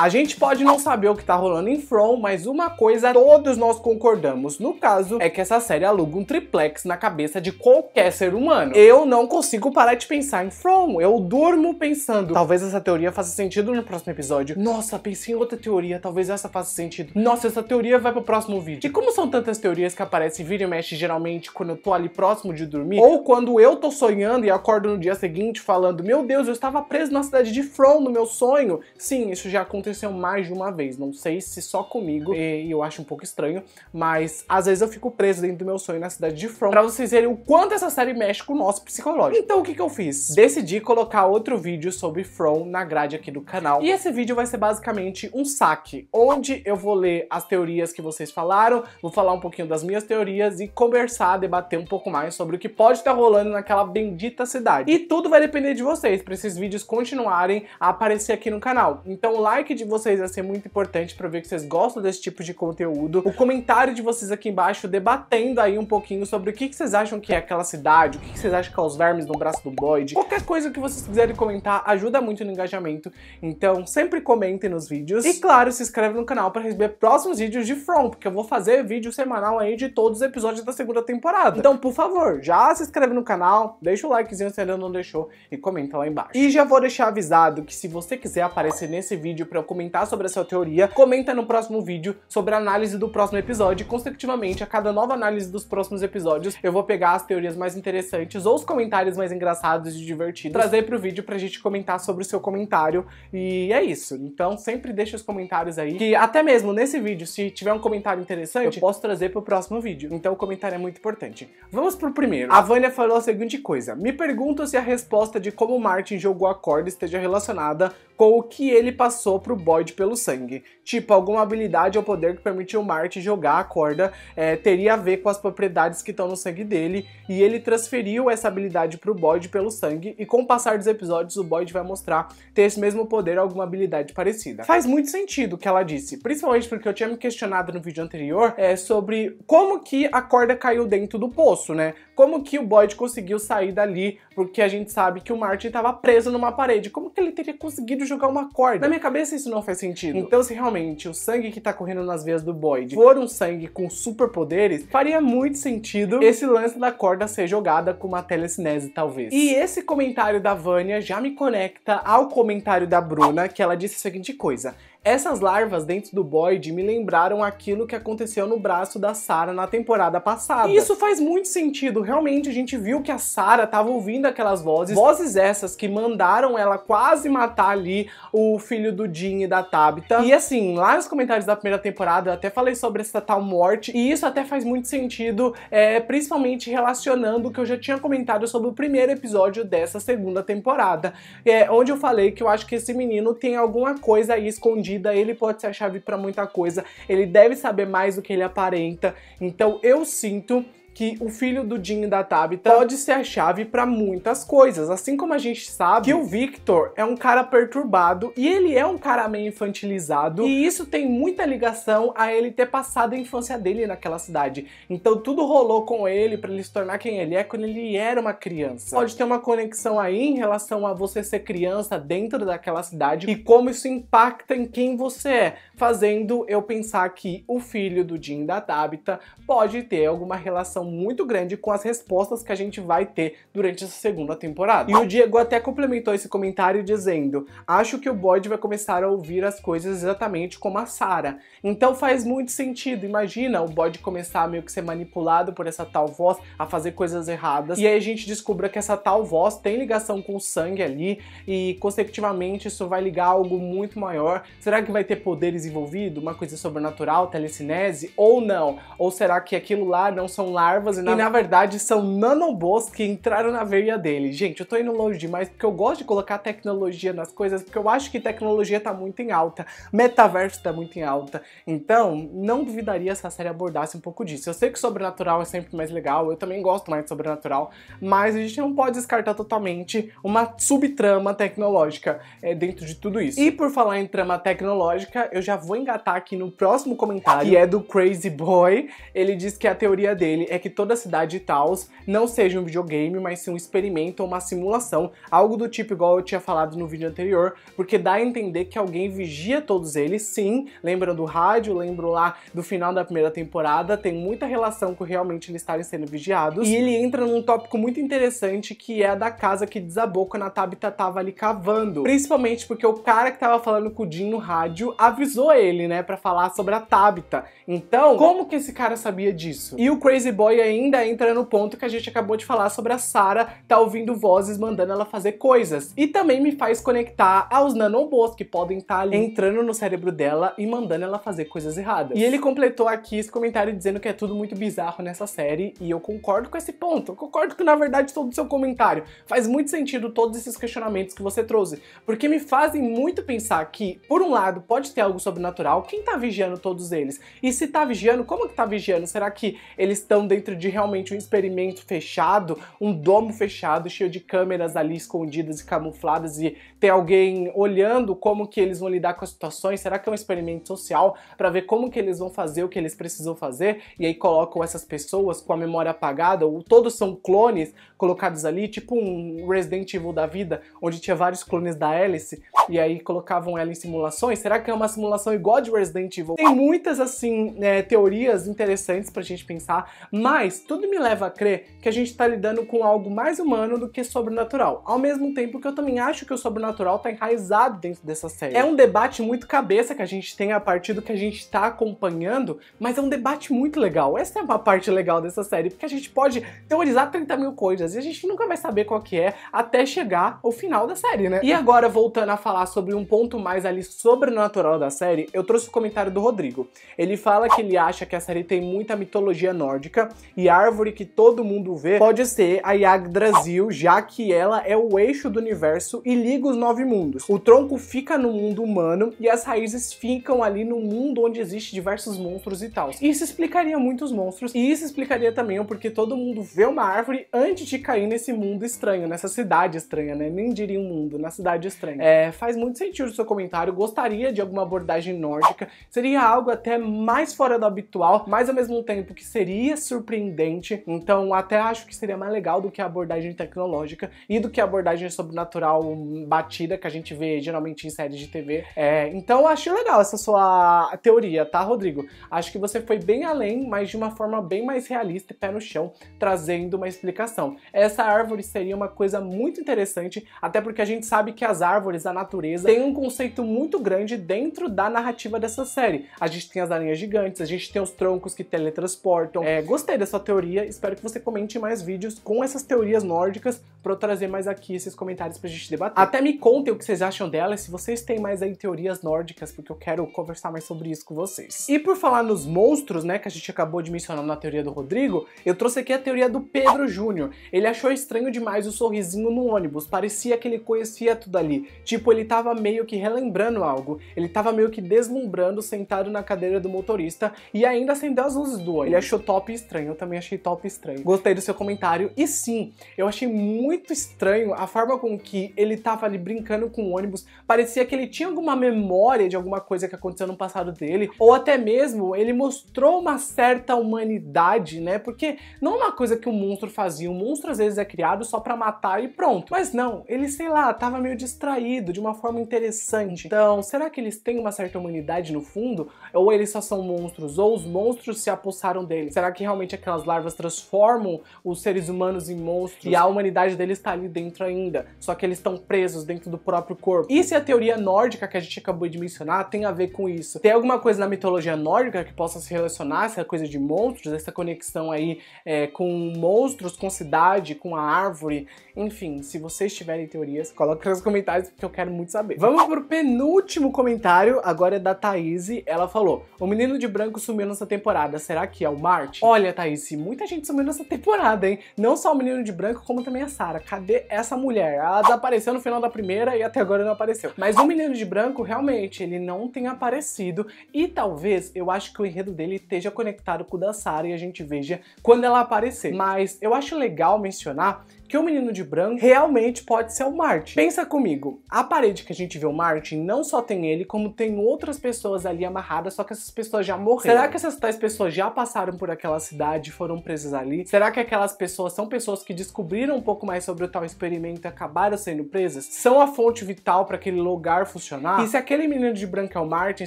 A gente pode não saber o que tá rolando em From, mas uma coisa todos nós concordamos no caso é que essa série aluga um triplex na cabeça de qualquer ser humano. Eu não consigo parar de pensar em From, eu durmo pensando. Talvez essa teoria faça sentido no próximo episódio. Nossa, pensei em outra teoria, talvez essa faça sentido. Nossa, essa teoria vai pro próximo vídeo. E como são tantas teorias que aparecem vira e mexe geralmente quando eu tô ali próximo de dormir, ou quando eu tô sonhando e acordo no dia seguinte falando, meu Deus, eu estava preso na cidade de From no meu sonho. Sim, isso já aconteceu aconteceu mais de uma vez, não sei se só comigo, e eu acho um pouco estranho, mas às vezes eu fico preso dentro do meu sonho na cidade de From, pra vocês verem o quanto essa série mexe com o nosso psicológico. Então o que que eu fiz? Decidi colocar outro vídeo sobre From na grade aqui do canal, e esse vídeo vai ser basicamente um saque, onde eu vou ler as teorias que vocês falaram, vou falar um pouquinho das minhas teorias e conversar, debater um pouco mais sobre o que pode estar tá rolando naquela bendita cidade. E tudo vai depender de vocês, pra esses vídeos continuarem a aparecer aqui no canal. Então like de de vocês vai ser muito importante para ver que vocês gostam desse tipo de conteúdo. O comentário de vocês aqui embaixo debatendo aí um pouquinho sobre o que, que vocês acham que é aquela cidade, o que, que vocês acham que é os vermes no braço do Boyd. Qualquer coisa que vocês quiserem comentar ajuda muito no engajamento. Então sempre comentem nos vídeos. E claro, se inscreve no canal para receber próximos vídeos de From, porque eu vou fazer vídeo semanal aí de todos os episódios da segunda temporada. Então, por favor, já se inscreve no canal, deixa o likezinho se ainda não deixou e comenta lá embaixo. E já vou deixar avisado que se você quiser aparecer nesse vídeo para para comentar sobre essa teoria, comenta no próximo vídeo sobre a análise do próximo episódio consecutivamente, a cada nova análise dos próximos episódios, eu vou pegar as teorias mais interessantes ou os comentários mais engraçados e divertidos, trazer pro vídeo pra gente comentar sobre o seu comentário. E é isso. Então, sempre deixa os comentários aí, que até mesmo nesse vídeo, se tiver um comentário interessante, eu posso trazer pro próximo vídeo. Então, o comentário é muito importante. Vamos pro primeiro. A Vânia falou a seguinte coisa: Me pergunto se a resposta de como Martin jogou a corda esteja relacionada com o que ele passou pro Boyd pelo sangue. Tipo, alguma habilidade ou poder que permitiu o Marte jogar a corda é, teria a ver com as propriedades que estão no sangue dele, e ele transferiu essa habilidade pro Boyd pelo sangue, e com o passar dos episódios, o Boyd vai mostrar ter esse mesmo poder ou alguma habilidade parecida. Faz muito sentido o que ela disse, principalmente porque eu tinha me questionado no vídeo anterior é, sobre como que a corda caiu dentro do poço, né? Como que o Boyd conseguiu sair dali, porque a gente sabe que o Martin estava preso numa parede. Como que ele teria conseguido jogar uma corda. Na minha cabeça isso não faz sentido. Então se realmente o sangue que tá correndo nas veias do Boyd for um sangue com superpoderes, faria muito sentido esse lance da corda ser jogada com uma telecinese talvez. E esse comentário da Vânia já me conecta ao comentário da Bruna, que ela disse a seguinte coisa: essas larvas dentro do Boyd me lembraram aquilo que aconteceu no braço da Sarah na temporada passada. E isso faz muito sentido, realmente a gente viu que a Sarah estava ouvindo aquelas vozes, vozes essas que mandaram ela quase matar ali o filho do Jean e da Tabitha. E assim, lá nos comentários da primeira temporada eu até falei sobre essa tal morte, e isso até faz muito sentido, é, principalmente relacionando o que eu já tinha comentado sobre o primeiro episódio dessa segunda temporada, é, onde eu falei que eu acho que esse menino tem alguma coisa aí escondida ele pode ser a chave para muita coisa, ele deve saber mais do que ele aparenta. Então eu sinto que o filho do Jim e da Tabitha pode ser a chave para muitas coisas. Assim como a gente sabe que o Victor é um cara perturbado e ele é um cara meio infantilizado e isso tem muita ligação a ele ter passado a infância dele naquela cidade. Então tudo rolou com ele para ele se tornar quem ele é quando ele era uma criança. Pode ter uma conexão aí em relação a você ser criança dentro daquela cidade e como isso impacta em quem você é, fazendo eu pensar que o filho do Jim e da Tabitha pode ter alguma relação muito grande com as respostas que a gente vai ter durante essa segunda temporada. E o Diego até complementou esse comentário dizendo: Acho que o Boyd vai começar a ouvir as coisas exatamente como a Sarah. Então faz muito sentido. Imagina o Boyd começar a meio que ser manipulado por essa tal voz, a fazer coisas erradas. E aí a gente descubra que essa tal voz tem ligação com o sangue ali e, consecutivamente, isso vai ligar algo muito maior. Será que vai ter poderes envolvido? Uma coisa sobrenatural, telecinese? Ou não? Ou será que aquilo lá não são lá larvas e na... e na, verdade são nanobots que entraram na veia dele. Gente, eu tô indo longe demais porque eu gosto de colocar tecnologia nas coisas, porque eu acho que tecnologia tá muito em alta, metaverso tá muito em alta. Então, não duvidaria se a série abordasse um pouco disso. Eu sei que sobrenatural é sempre mais legal, eu também gosto mais de sobrenatural, mas a gente não pode descartar totalmente uma subtrama tecnológica é, dentro de tudo isso. E por falar em trama tecnológica, eu já vou engatar aqui no próximo comentário, que é do Crazy Boy. Ele diz que a teoria dele é que toda cidade de Taos não seja um videogame, mas sim um experimento ou uma simulação, algo do tipo igual eu tinha falado no vídeo anterior, porque dá a entender que alguém vigia todos eles, sim, lembra do rádio, lembro lá do final da primeira temporada, tem muita relação com realmente eles estarem sendo vigiados, e ele entra num tópico muito interessante que é a da casa que desabou quando a Tabitha tava ali cavando, principalmente porque o cara que tava falando com o Jim no rádio avisou ele, né, pra falar sobre a Tabitha. Então, como que esse cara sabia disso? E o Crazy Boy Joy ainda entra no ponto que a gente acabou de falar sobre a Sarah tá ouvindo vozes mandando ela fazer coisas. E também me faz conectar aos nanobots que podem estar tá ali entrando no cérebro dela e mandando ela fazer coisas erradas. E ele completou aqui esse comentário dizendo que é tudo muito bizarro nessa série e eu concordo com esse ponto. Eu concordo com, na verdade, todo o seu comentário. Faz muito sentido todos esses questionamentos que você trouxe, porque me fazem muito pensar que, por um lado, pode ter algo sobrenatural. Quem tá vigiando todos eles? E se tá vigiando, como que tá vigiando? Será que eles estão dentro dentro de realmente um experimento fechado, um domo fechado, cheio de câmeras ali escondidas e camufladas e ter alguém olhando como que eles vão lidar com as situações? Será que é um experimento social para ver como que eles vão fazer o que eles precisam fazer? E aí colocam essas pessoas com a memória apagada, ou todos são clones colocados ali, tipo um Resident Evil da vida, onde tinha vários clones da hélice e aí colocavam ela em simulações. Será que é uma simulação igual de Resident Evil? Tem muitas assim é, teorias interessantes pra gente pensar, mas mas tudo me leva a crer que a gente está lidando com algo mais humano do que sobrenatural. Ao mesmo tempo que eu também acho que o sobrenatural está enraizado dentro dessa série. É um debate muito cabeça que a gente tem a partir do que a gente está acompanhando, mas é um debate muito legal. Essa é uma parte legal dessa série, porque a gente pode teorizar 30 mil coisas e a gente nunca vai saber qual que é até chegar ao final da série, né? E agora, voltando a falar sobre um ponto mais ali sobrenatural da série, eu trouxe o comentário do Rodrigo. Ele fala que ele acha que a série tem muita mitologia nórdica e árvore que todo mundo vê pode ser a Yggdrasil, já que ela é o eixo do universo e liga os nove mundos. O tronco fica no mundo humano e as raízes ficam ali no mundo onde existe diversos monstros e tal. Isso explicaria muitos monstros e isso explicaria também o porquê todo mundo vê uma árvore antes de cair nesse mundo estranho, nessa cidade estranha, né? Nem diria um mundo, na cidade estranha. É, faz muito sentido o seu comentário, gostaria de alguma abordagem nórdica, seria algo até mais fora do habitual, mas ao mesmo tempo que seria surpreendente surpreendente. Então, até acho que seria mais legal do que a abordagem tecnológica e do que a abordagem sobrenatural batida que a gente vê geralmente em séries de TV. É, então, achei legal essa sua teoria, tá, Rodrigo? Acho que você foi bem além, mas de uma forma bem mais realista e pé no chão, trazendo uma explicação. Essa árvore seria uma coisa muito interessante, até porque a gente sabe que as árvores, a natureza, tem um conceito muito grande dentro da narrativa dessa série. A gente tem as aranhas gigantes, a gente tem os troncos que teletransportam. É, gostei dessa teoria, espero que você comente mais vídeos com essas teorias nórdicas para eu trazer mais aqui esses comentários pra gente debater. Até me contem o que vocês acham dela. se vocês têm mais aí teorias nórdicas, porque eu quero conversar mais sobre isso com vocês. E por falar nos monstros, né, que a gente acabou de mencionar na teoria do Rodrigo, eu trouxe aqui a teoria do Pedro Júnior. Ele achou estranho demais o sorrisinho no ônibus, parecia que ele conhecia tudo ali. Tipo, ele tava meio que relembrando algo, ele tava meio que deslumbrando sentado na cadeira do motorista e ainda acendeu as luzes do ônibus. Ele achou top e estranho. Eu também achei top estranho. Gostei do seu comentário. E sim, eu achei muito estranho a forma com que ele tava ali brincando com o ônibus. Parecia que ele tinha alguma memória de alguma coisa que aconteceu no passado dele. Ou até mesmo ele mostrou uma certa humanidade, né? Porque não é uma coisa que o um monstro fazia. O um monstro às vezes é criado só para matar e pronto. Mas não, ele, sei lá, tava meio distraído de uma forma interessante. Então, será que eles têm uma certa humanidade no fundo? Ou eles só são monstros? Ou os monstros se apossaram dele? Será que realmente aquelas larvas transformam os seres humanos em monstros e a humanidade deles está ali dentro ainda, só que eles estão presos dentro do próprio corpo. E se a teoria nórdica que a gente acabou de mencionar tem a ver com isso? Tem alguma coisa na mitologia nórdica que possa se relacionar essa coisa de monstros, essa conexão aí é, com monstros, com cidade, com a árvore? Enfim, se vocês tiverem teorias, coloquem nos comentários porque eu quero muito saber. Vamos pro penúltimo comentário, agora é da Thaís. Ela falou: O menino de branco sumiu nessa temporada, será que é o Marte? Olha, Thaís? E muita gente sumiu nessa temporada, hein? Não só o Menino de Branco, como também a Sarah. Cadê essa mulher? Ela desapareceu no final da primeira e até agora não apareceu. Mas o Menino de Branco, realmente, ele não tem aparecido. E talvez, eu acho que o enredo dele esteja conectado com o da Sarah e a gente veja quando ela aparecer. Mas eu acho legal mencionar que o Menino de Branco realmente pode ser o Martin. Pensa comigo, a parede que a gente vê o Martin, não só tem ele, como tem outras pessoas ali amarradas, só que essas pessoas já morreram. Será que essas tais pessoas já passaram por aquela cidade? idade foram presas ali? Será que aquelas pessoas são pessoas que descobriram um pouco mais sobre o tal experimento e acabaram sendo presas? São a fonte vital para aquele lugar funcionar? E se aquele menino de branco é o Martin,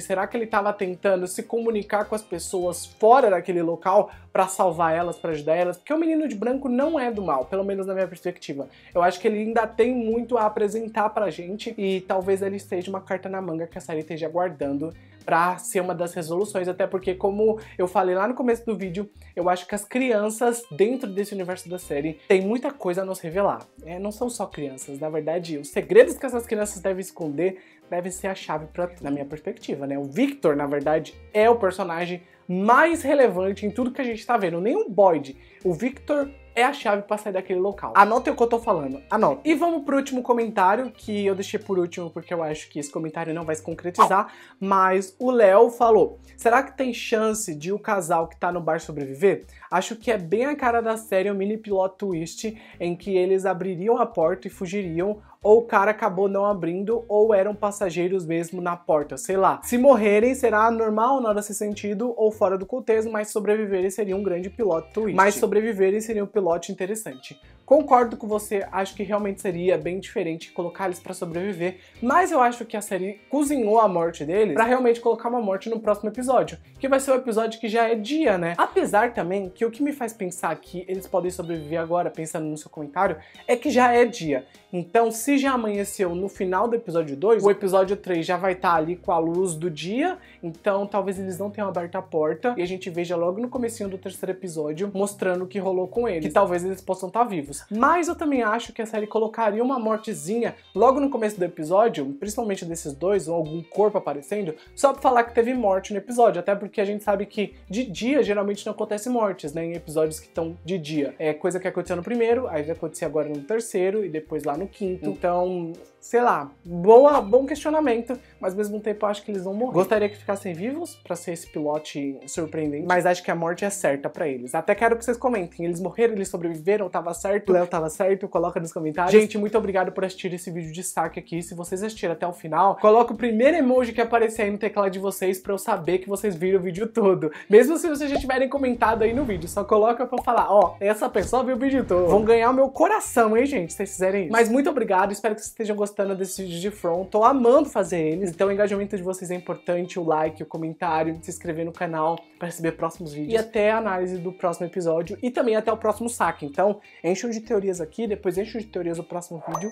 será que ele estava tentando se comunicar com as pessoas fora daquele local para salvar elas, para ajudar elas? Porque o menino de branco não é do mal, pelo menos na minha perspectiva. Eu acho que ele ainda tem muito a apresentar pra gente e talvez ele esteja uma carta na manga que a série esteja guardando para ser uma das resoluções, até porque, como eu falei lá no começo do vídeo, eu acho que as crianças dentro desse universo da série têm muita coisa a nos revelar. É, não são só crianças, na verdade, os segredos que essas crianças devem esconder devem ser a chave para na minha perspectiva, né? O Victor, na verdade, é o personagem mais relevante em tudo que a gente está vendo. Nem o Boyd, o Victor é a chave para sair daquele local. Anotem o que eu tô falando, anote. E vamos pro último comentário, que eu deixei por último porque eu acho que esse comentário não vai se concretizar, mas o Léo falou, será que tem chance de o casal que tá no bar sobreviver? Acho que é bem a cara da série o um mini plot twist em que eles abririam a porta e fugiriam ou o cara acabou não abrindo, ou eram passageiros mesmo na porta, sei lá. Se morrerem, será normal, nada se sentido, ou fora do contexto, mas sobreviverem seria um grande piloto twist. Mas sobreviverem seria um piloto interessante. Concordo com você, acho que realmente seria bem diferente colocar eles para sobreviver, mas eu acho que a série cozinhou a morte deles para realmente colocar uma morte no próximo episódio, que vai ser o um episódio que já é dia, né? Apesar também que o que me faz pensar que eles podem sobreviver agora, pensando no seu comentário, é que já é dia. Então, se já amanheceu no final do episódio 2, o episódio 3 já vai estar tá ali com a luz do dia, então talvez eles não tenham aberto a porta e a gente veja logo no comecinho do terceiro episódio mostrando o que rolou com eles, que talvez eles possam estar tá vivos momentos. Mas eu também acho que a série colocaria uma mortezinha logo no começo do episódio, principalmente desses dois, ou algum corpo aparecendo, só pra falar que teve morte no episódio. Até porque a gente sabe que de dia geralmente não acontece mortes, né? Em episódios que estão de dia. É coisa que aconteceu no primeiro, aí vai acontecer agora no terceiro e depois lá no quinto. Hum. Então, sei lá, boa, bom questionamento, mas ao mesmo tempo eu acho que eles vão morrer. Gostaria que ficassem vivos para ser esse pilote surpreendente, mas acho que a morte é certa para eles. Até quero que vocês comentem, eles morreram, eles sobreviveram, tava certo certo. Léo tava certo, coloca nos comentários. Gente, muito obrigado por assistir esse vídeo de saque aqui. Se vocês assistiram até o final, coloca o primeiro emoji que aparecer aí no teclado de vocês pra eu saber que vocês viram o vídeo todo. Mesmo se vocês já tiverem comentado aí no vídeo, só coloca pra eu falar, ó, essa pessoa viu o vídeo todo. Vão ganhar o meu coração, hein, gente, se vocês fizerem isso. Mas muito obrigado, espero que vocês estejam gostando desses vídeos de front. Tô amando fazer eles, então o engajamento de vocês é importante, o like, o comentário, se inscrever no canal pra receber próximos vídeos. E até a análise do próximo episódio e também até o próximo saque. Então, enche o de teorias aqui, depois encho de teorias no próximo vídeo.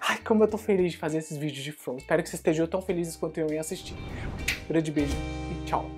Ai, como eu tô feliz de fazer esses vídeos de From. Espero que vocês estejam tão felizes quanto eu em assistir. Grande beijo e tchau.